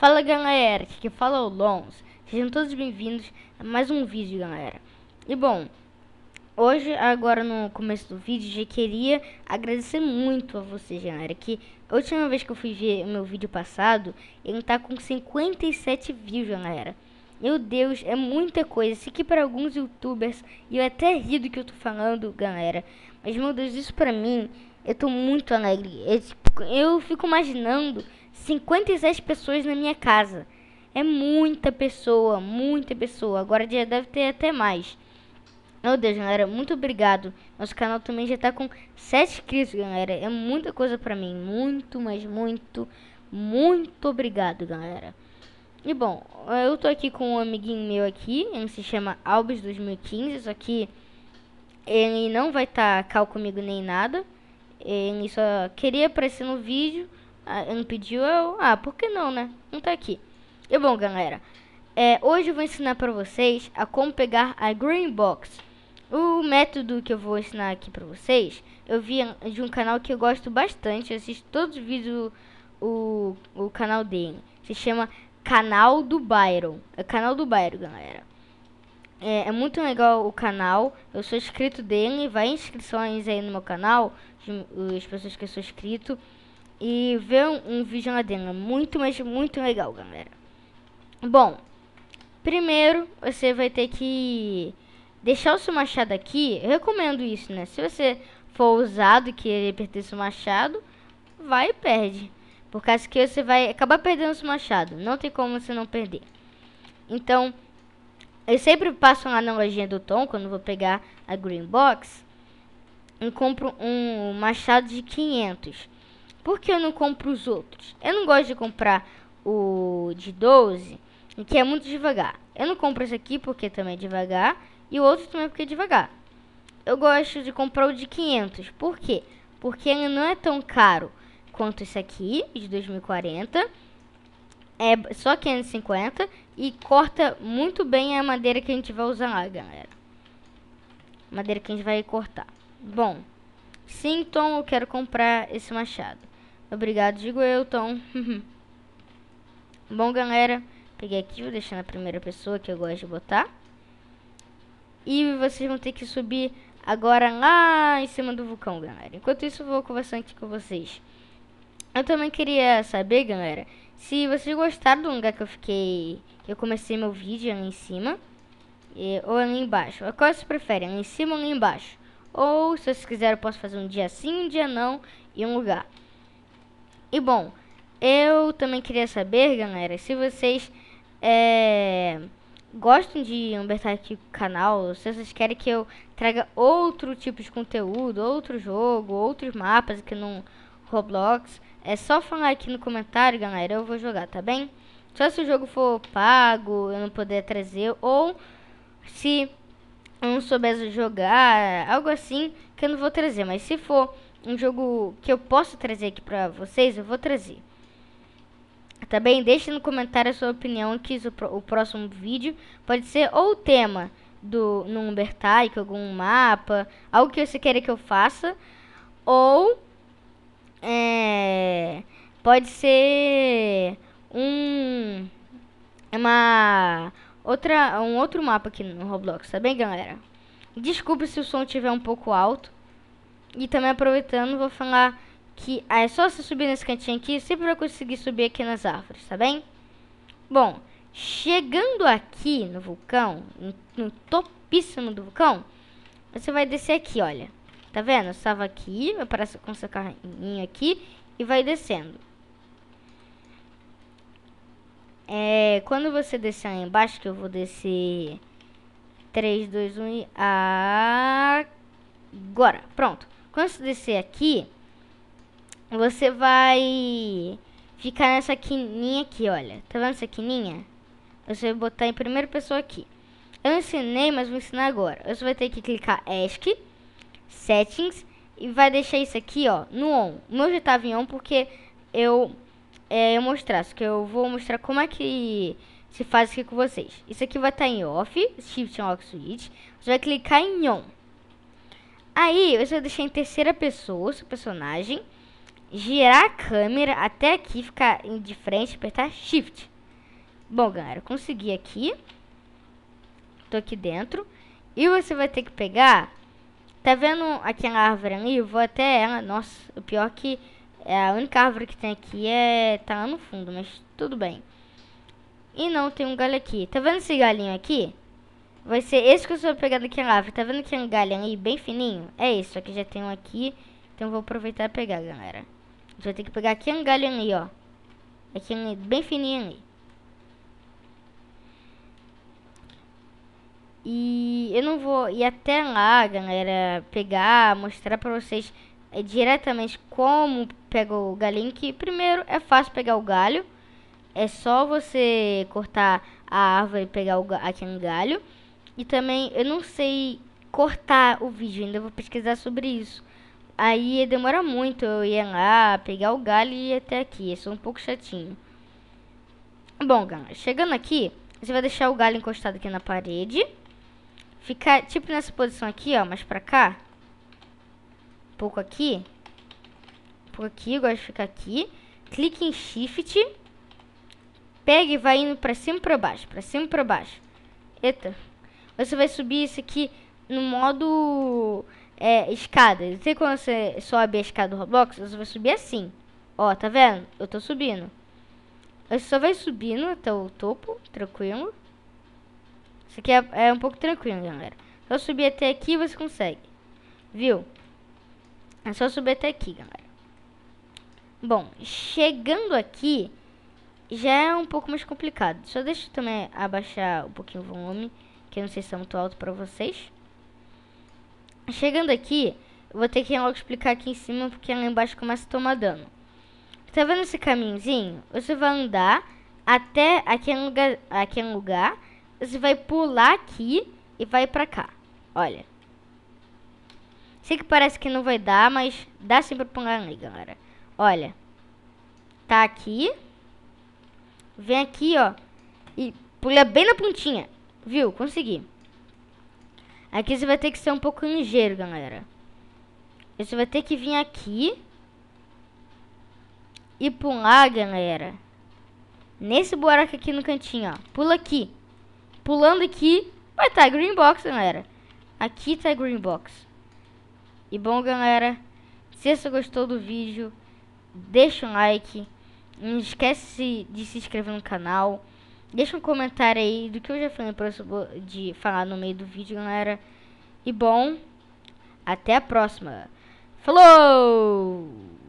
Fala galera, aqui que fala é o Lons. Sejam todos bem-vindos a mais um vídeo, galera. E bom, hoje, agora no começo do vídeo, já queria agradecer muito a vocês, galera, que a última vez que eu fui ver o meu vídeo passado, ele tá com 57 views, galera. Meu Deus, é muita coisa. Isso aqui para alguns youtubers, e eu até ri do que eu tô falando, galera. Mas, meu Deus, isso pra mim, eu tô muito alegre. Eu, é, tipo, eu fico imaginando 56 pessoas na minha casa. É muita pessoa, muita pessoa. Agora já deve ter até mais. Meu oh, Deus, galera, muito obrigado. Nosso canal também já tá com 7 inscritos, galera. É muita coisa pra mim. Muito, mas muito, muito obrigado, galera. E bom, eu tô aqui com um amiguinho meu aqui. Ele se chama Albus 2015. Só que ele não vai estar tá cal comigo nem nada. Ele só queria aparecer no vídeo ah, pediu eu. Ah, por que não, né? Não tá aqui. E bom, galera. É, hoje eu vou ensinar pra vocês a como pegar a Green Box. O método que eu vou ensinar aqui pra vocês, eu vi de um canal que eu gosto bastante. assisto todos os vídeos o, o canal dele. Se chama Canal do Byron. É canal do Byron, galera. É, é, muito legal o canal. Eu sou inscrito dele. Vai inscrições aí no meu canal. De, as pessoas que eu sou inscrito e ver um, um vídeo na Dena. Muito, mas muito legal, galera. Bom, primeiro você vai ter que deixar o seu machado aqui. Eu recomendo isso, né? Se você for usado que perder pertence machado, vai e perde. Por causa que você vai acabar perdendo seu machado. Não tem como você não perder. Então, eu sempre passo uma na lojinha do Tom, quando vou pegar a Green Box, e compro um machado de 500. Por que eu não compro os outros? Eu não gosto de comprar o de 12, que é muito devagar. Eu não compro esse aqui porque também é devagar. E o outro também é porque é devagar. Eu gosto de comprar o de 500. Por quê? Porque ele não é tão caro quanto esse aqui, de 2040. É só 550 e corta muito bem a madeira que a gente vai usar lá, galera. Madeira que a gente vai cortar. Bom, sim, então eu quero comprar esse machado. Obrigado, digo eu, Tom. Então. Bom, galera, peguei aqui, vou deixar na primeira pessoa que eu gosto de botar. E vocês vão ter que subir agora lá em cima do vulcão, galera. Enquanto isso, eu vou conversando aqui com vocês. Eu também queria saber, galera, se vocês gostaram do lugar que eu fiquei, que eu comecei meu vídeo ali em cima, e, ou ali embaixo. Qual vocês preferem, ali em cima ou ali embaixo? Ou, se vocês quiserem, eu posso fazer um dia sim, um dia não, e um lugar. E bom, eu também queria saber, galera, se vocês é, gostam de Humbertar aqui canal, se vocês querem que eu traga outro tipo de conteúdo, outro jogo, outros mapas aqui no Roblox, é só falar aqui no comentário, galera, eu vou jogar, tá bem? Só se o jogo for pago, eu não poder trazer, ou se eu não souber jogar, algo assim, que eu não vou trazer. Mas se for um jogo que eu posso trazer aqui pra vocês, eu vou trazer. Também deixe no comentário a sua opinião que o próximo vídeo pode ser ou o tema do no algum mapa, algo que você queira que eu faça, ou é, pode ser um é uma outra um outro mapa aqui no Roblox, tá bem, galera? Desculpe se o som estiver um pouco alto. E também aproveitando, vou falar que ah, é só você subir nesse cantinho aqui, sempre vai conseguir subir aqui nas árvores, tá bem? Bom, chegando aqui no vulcão, no, no topíssimo do vulcão, você vai descer aqui, olha. Tá vendo? Eu estava aqui, aparece com seu carrinho aqui e vai descendo. É, quando você descer aí embaixo, que eu vou descer 3, 2, 1 e agora. Pronto. Quando você descer aqui, você vai ficar nessa quininha aqui, olha. Tá vendo essa quininha? Você vai botar em primeira pessoa aqui. Eu ensinei, mas vou ensinar agora. Você vai ter que clicar ESC, Settings, e vai deixar isso aqui, ó, no ON. O meu já tava em ON porque eu, é, eu mostrar, que eu vou mostrar como é que se faz aqui com vocês. Isso aqui vai estar tá em OFF, Shift ON, Switch. Você vai clicar em ON. Aí você vai deixar em terceira pessoa o seu personagem, girar a câmera até aqui, ficar de frente, apertar Shift. Bom, galera, consegui aqui. Tô aqui dentro. E você vai ter que pegar... Tá vendo aquela árvore ali? Eu vou até ela. Nossa, o pior é que... É a única árvore que tem aqui é... Tá lá no fundo, mas tudo bem. E não, tem um galho aqui. Tá vendo esse galinho aqui? Vai ser esse que eu sou pegar aqui na árvore. Tá vendo que é um galho aí bem fininho? É isso, aqui já tem um aqui. Então vou aproveitar e pegar, galera. A gente vai ter que pegar aqui um galho aí, ó. Aqui é bem fininho aí E eu não vou ir até lá, galera, pegar, mostrar pra vocês é, diretamente como pega o galinho. Que primeiro é fácil pegar o galho. É só você cortar a árvore e pegar o, aquele galho. E também eu não sei cortar o vídeo, ainda vou pesquisar sobre isso. Aí demora muito eu ia lá, pegar o galho e ir até aqui. Isso é um pouco chatinho. Bom, galera, chegando aqui, você vai deixar o galho encostado aqui na parede. Ficar tipo nessa posição aqui, ó, mais pra cá. Um pouco aqui. Um pouco aqui, eu gosto de ficar aqui. Clique em Shift. Pega e vai indo pra cima e pra baixo, pra cima e pra baixo. Eita você vai subir isso aqui no modo é, escada. Você quando você sobe a escada do Roblox, você vai subir assim. Ó, tá vendo? Eu tô subindo. Você só vai subindo até o topo, tranquilo. Isso aqui é, é um pouco tranquilo, galera. Só subir até aqui você consegue. Viu? É só subir até aqui, galera. Bom, chegando aqui, já é um pouco mais complicado. Só deixa eu também abaixar um pouquinho o volume que eu não sei se é muito alto para vocês. Chegando aqui, eu vou ter que logo explicar aqui em cima, porque lá embaixo começa a tomar dano. Tá vendo esse caminhozinho? Você vai andar até aquele lugar, aquele lugar você vai pular aqui e vai pra cá. Olha. Sei que parece que não vai dar, mas dá sim pra pular ali, galera. Olha. Tá aqui. Vem aqui, ó. E pula bem na pontinha. Viu? Consegui. Aqui você vai ter que ser um pouco ligeiro, galera. Você vai ter que vir aqui. E pular, galera. Nesse buraco aqui no cantinho, ó. Pula aqui. Pulando aqui, vai estar tá green box, galera. Aqui tá green box. E bom, galera. Se você gostou do vídeo, deixa um like. Não esquece de se inscrever no canal. Deixa um comentário aí do que eu já falei de falar no meio do vídeo, galera. E bom, até a próxima. Falou!